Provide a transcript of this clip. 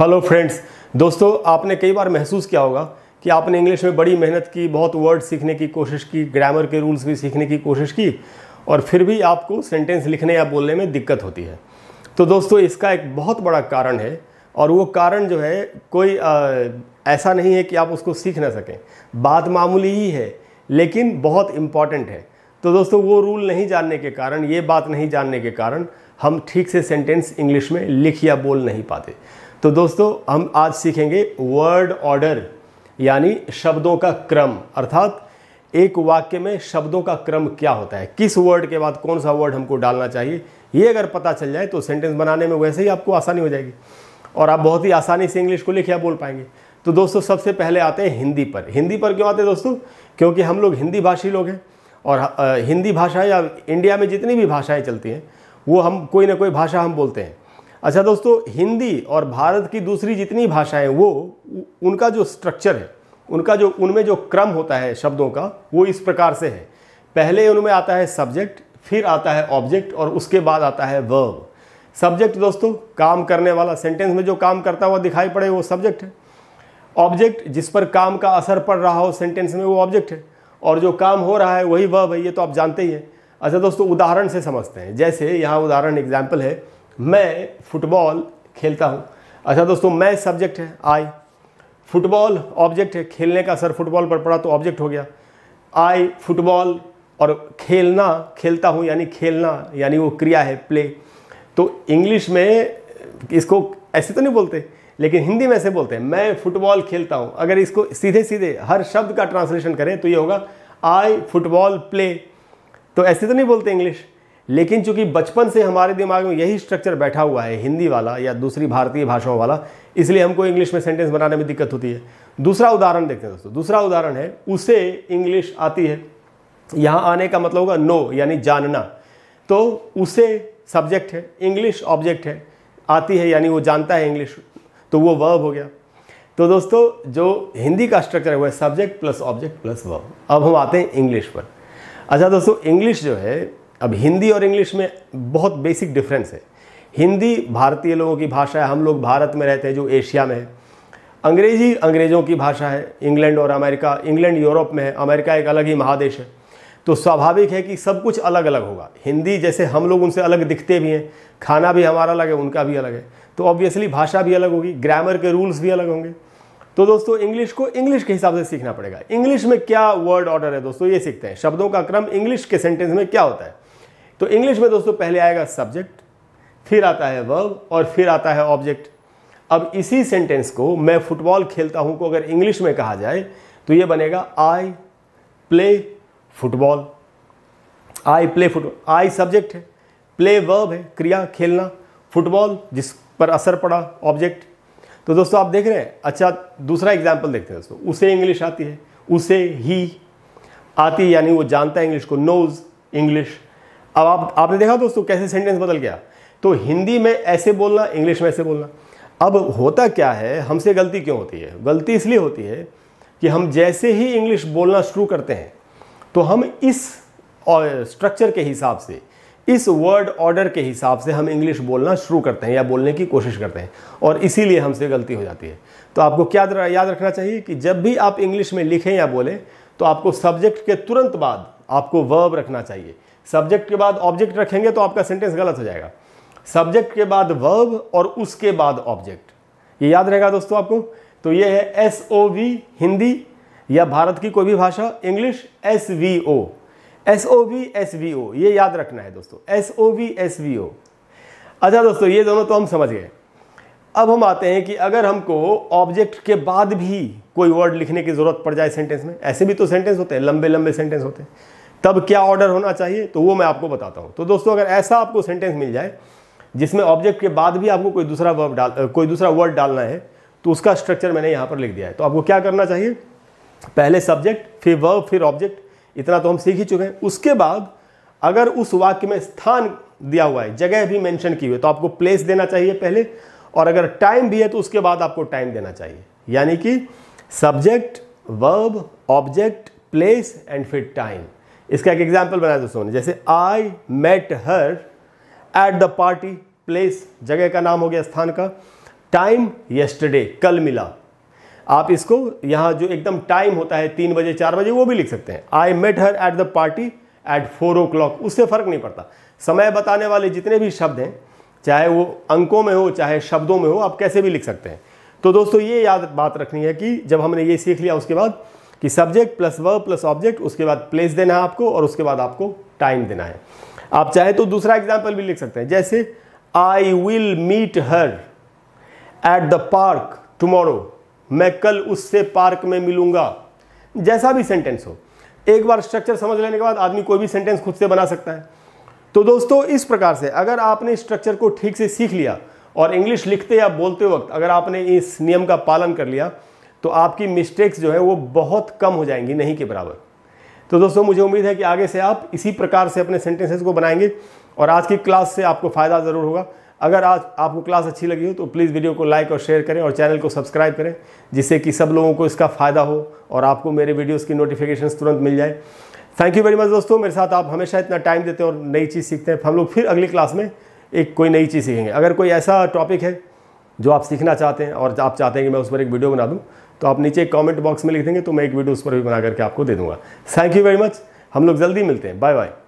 hello friends दोस्तों आपने कई बार महसूस किया होगा कि आपने इंग्लिश में बड़ी मेहनत की बहुत वर्ड सीखने की कोशिश की ग्रामर के रूल्स भी सीखने की कोशिश की और फिर भी आपको सेंटेंस लिखने या बोलने में दिक्कत होती है तो दोस्तों इसका एक बहुत बड़ा कारण है और वो कारण जो है कोई आ, ऐसा नहीं है कि आप उसको सीख ना सकें बात मामूली ही है लेकिन बहुत इम्पॉर्टेंट है तो दोस्तों वो रूल नहीं जानने के कारण ये बात नहीं जानने के कारण हम ठीक से सेंटेंस इंग्लिश में लिख या बोल नहीं पाते तो दोस्तों हम आज सीखेंगे वर्ड ऑर्डर यानी शब्दों का क्रम अर्थात एक वाक्य में शब्दों का क्रम क्या होता है किस वर्ड के बाद कौन सा वर्ड हमको डालना चाहिए ये अगर पता चल जाए तो सेंटेंस बनाने में वैसे ही आपको आसानी हो जाएगी और आप बहुत ही आसानी से इंग्लिश को लिखे या बोल पाएंगे तो दोस्तों सबसे पहले आते हैं हिंदी पर हिंदी पर क्यों आते हैं दोस्तों क्योंकि हम लोग हिंदी भाषी लोग हैं और हिंदी भाषा या इंडिया में जितनी भी भाषाएँ चलती हैं वो हम कोई ना कोई भाषा हम बोलते हैं अच्छा दोस्तों हिंदी और भारत की दूसरी जितनी भाषाएं वो उनका जो स्ट्रक्चर है उनका जो उनमें जो क्रम होता है शब्दों का वो इस प्रकार से है पहले उनमें आता है सब्जेक्ट फिर आता है ऑब्जेक्ट और उसके बाद आता है वर्ब सब्जेक्ट दोस्तों काम करने वाला सेंटेंस में जो काम करता हुआ दिखाई पड़े वो सब्जेक्ट है ऑब्जेक्ट जिस पर काम का असर पड़ रहा हो सेंटेंस में वो ऑब्जेक्ट है और जो काम हो रहा है वही वर्ब है ये तो आप जानते ही हैं अच्छा दोस्तों उदाहरण से समझते हैं जैसे यहाँ उदाहरण एग्जाम्पल है मैं फुटबॉल खेलता हूँ अच्छा दोस्तों मैं सब्जेक्ट है आई फुटबॉल ऑब्जेक्ट है खेलने का सर फुटबॉल पर पड़ा तो ऑब्जेक्ट हो गया आई फुटबॉल और खेलना खेलता हूँ यानी खेलना यानी वो क्रिया है प्ले तो इंग्लिश में इसको ऐसे तो नहीं बोलते लेकिन हिंदी में ऐसे बोलते हैं मैं फुटबॉल खेलता हूँ अगर इसको सीधे सीधे हर शब्द का ट्रांसलेशन करें तो ये होगा आई फुटबॉल प्ले तो ऐसे तो नहीं बोलते इंग्लिश लेकिन चूंकि बचपन से हमारे दिमाग में यही स्ट्रक्चर बैठा हुआ है हिंदी वाला या दूसरी भारतीय भाषाओं वाला इसलिए हमको इंग्लिश में सेंटेंस बनाने में दिक्कत होती है दूसरा उदाहरण देखते हैं दोस्तों दूसरा उदाहरण है उसे इंग्लिश आती है यहाँ आने का मतलब होगा नो यानी जानना तो उसे सब्जेक्ट है इंग्लिश ऑब्जेक्ट है आती है यानी वो जानता है इंग्लिश तो वो वर्ब हो गया तो दोस्तों जो हिंदी का स्ट्रक्चर है वह subject plus object plus verb अब हम आते हैं इंग्लिश पर अच्छा दोस्तों इंग्लिश जो है अब हिंदी और इंग्लिश में बहुत बेसिक डिफरेंस है हिंदी भारतीय लोगों की भाषा है हम लोग भारत में रहते हैं जो एशिया में है अंग्रेजी अंग्रेज़ों की भाषा है इंग्लैंड और अमेरिका इंग्लैंड यूरोप में है अमेरिका एक अलग ही महादेश है तो स्वाभाविक है कि सब कुछ अलग अलग होगा हिंदी जैसे हम लोग उनसे अलग दिखते भी हैं खाना भी हमारा अलग है उनका भी अलग है तो ऑब्वियसली भाषा भी अलग होगी ग्रामर के रूल्स भी अलग होंगे तो दोस्तों इंग्लिश को इंग्लिश के हिसाब से सीखना पड़ेगा इंग्लिश में क्या वर्ड ऑर्डर है दोस्तों ये सीखते हैं शब्दों का क्रम इंग्लिश के सेंटेंस में क्या होता है तो इंग्लिश में दोस्तों पहले आएगा सब्जेक्ट फिर आता है वर्ब और फिर आता है ऑब्जेक्ट अब इसी सेंटेंस को मैं फुटबॉल खेलता हूं को अगर इंग्लिश में कहा जाए तो ये बनेगा I play football I play football I subject है प्ले वर्ब है क्रिया खेलना फुटबॉल जिस पर असर पड़ा ऑब्जेक्ट तो दोस्तों आप देख रहे हैं अच्छा दूसरा एग्जाम्पल देखते हैं दोस्तों उसे इंग्लिश आती है उसे ही आती यानी वो जानता है इंग्लिश को नोज इंग्लिश अब आप आपने देखा दोस्तों कैसे सेंटेंस बदल गया तो हिंदी में ऐसे बोलना इंग्लिश में ऐसे बोलना अब होता क्या है हमसे गलती क्यों होती है गलती इसलिए होती है कि हम जैसे ही इंग्लिश बोलना शुरू करते हैं तो हम इस स्ट्रक्चर के हिसाब से इस वर्ड ऑर्डर के हिसाब से हम इंग्लिश बोलना शुरू करते हैं या बोलने की कोशिश करते हैं और इसीलिए हमसे गलती हो जाती है तो आपको क्या याद रखना चाहिए कि जब भी आप इंग्लिश में लिखें या बोलें तो आपको सब्जेक्ट के तुरंत बाद आपको वर्ब रखना चाहिए सब्जेक्ट के बाद ऑब्जेक्ट रखेंगे तो आपका सेंटेंस गलत हो जाएगा सब्जेक्ट के बाद वर्ब और उसके बाद ऑब्जेक्ट ये याद रहेगा दोस्तों आपको तो ये है एस ओ वी हिंदी या भारत की कोई भी भाषा English S V O S O V S V O ये याद रखना है दोस्तों S O V S V O अच्छा दोस्तों ये दोनों तो हम समझ गए अब हम आते हैं कि अगर हमको ऑब्जेक्ट के बाद भी कोई वर्ड लिखने की ज़रूरत पड़ जाए सेंटेंस में ऐसे भी तो सेंटेंस होते हैं लंबे लंबे सेंटेंस होते हैं तब क्या ऑर्डर होना चाहिए तो वो मैं आपको बताता हूँ तो दोस्तों अगर ऐसा आपको सेंटेंस मिल जाए जिसमें ऑब्जेक्ट के बाद भी आपको कोई दूसरा वर्ब डाल कोई दूसरा वर्ड डालना है तो उसका स्ट्रक्चर मैंने यहाँ पर लिख दिया है तो आपको क्या करना चाहिए पहले सब्जेक्ट फिर वर्ब फिर ऑब्जेक्ट इतना तो हम सीख ही चुके हैं उसके बाद अगर उस वाक्य में स्थान दिया हुआ है जगह भी मैंशन की हुई है तो आपको प्लेस देना चाहिए पहले और अगर टाइम भी है तो उसके बाद आपको टाइम देना चाहिए यानी कि subject verb object place and फिर टाइम इसका एक एग्जाम्पल बनाया दोस्तों ने जैसे I met her at the party place जगह का नाम हो गया स्थान का टाइम येस्टरडे कल मिला आप इसको यहाँ जो एकदम टाइम होता है तीन बजे चार बजे वो भी लिख सकते हैं I met her at the party at four o'clock उससे फ़र्क नहीं पड़ता समय बताने वाले जितने भी शब्द हैं चाहे वो अंकों में हो चाहे शब्दों में हो आप कैसे भी लिख सकते हैं तो दोस्तों ये याद बात रखनी है कि जब हमने ये सीख लिया उसके बाद कि subject plus verb plus object उसके बाद प्लेस देना है आपको और उसके बाद आपको टाइम देना है आप चाहे तो दूसरा एग्जाम्पल भी लिख सकते हैं जैसे I will meet her at the park tomorrow मैं कल उससे पार्क में मिलूंगा जैसा भी सेंटेंस हो एक बार स्ट्रक्चर समझ लेने के बाद आदमी कोई भी सेंटेंस खुद से बना सकता है तो दोस्तों इस प्रकार से अगर आपने स्ट्रक्चर को ठीक से सीख लिया और इंग्लिश लिखते या बोलते वक्त अगर आपने इस नियम का पालन कर लिया तो आपकी मिस्टेक्स जो है वो बहुत कम हो जाएंगी नहीं के बराबर तो दोस्तों मुझे उम्मीद है कि आगे से आप इसी प्रकार से अपने सेंटेंसेस को बनाएंगे और आज की क्लास से आपको फ़ायदा ज़रूर होगा अगर आज आपको क्लास अच्छी लगी हो तो प्लीज़ वीडियो को लाइक और शेयर करें और चैनल को सब्सक्राइब करें जिससे कि सब लोगों को इसका फ़ायदा हो और आपको मेरे वीडियोस की नोटिफिकेशन तुरंत मिल जाए थैंक यू वेरी मच दोस्तों मेरे साथ आप हमेशा इतना टाइम देते हैं और नई चीज़ सीखते हैं हम लोग फिर अगली क्लास में एक कोई नई चीज़ सीखेंगे अगर कोई ऐसा टॉपिक है जो आप सीखना चाहते हैं और आप चाहते हैं कि मैं उस पर एक वीडियो बना दूँ तो आप नीचे कमेंट बॉक्स में लिख देंगे तो मैं एक वीडियो उस पर भी बना करके आपको दे दूँगा थैंक यू वेरी मच हम लोग जल्दी मिलते हैं बाय बाय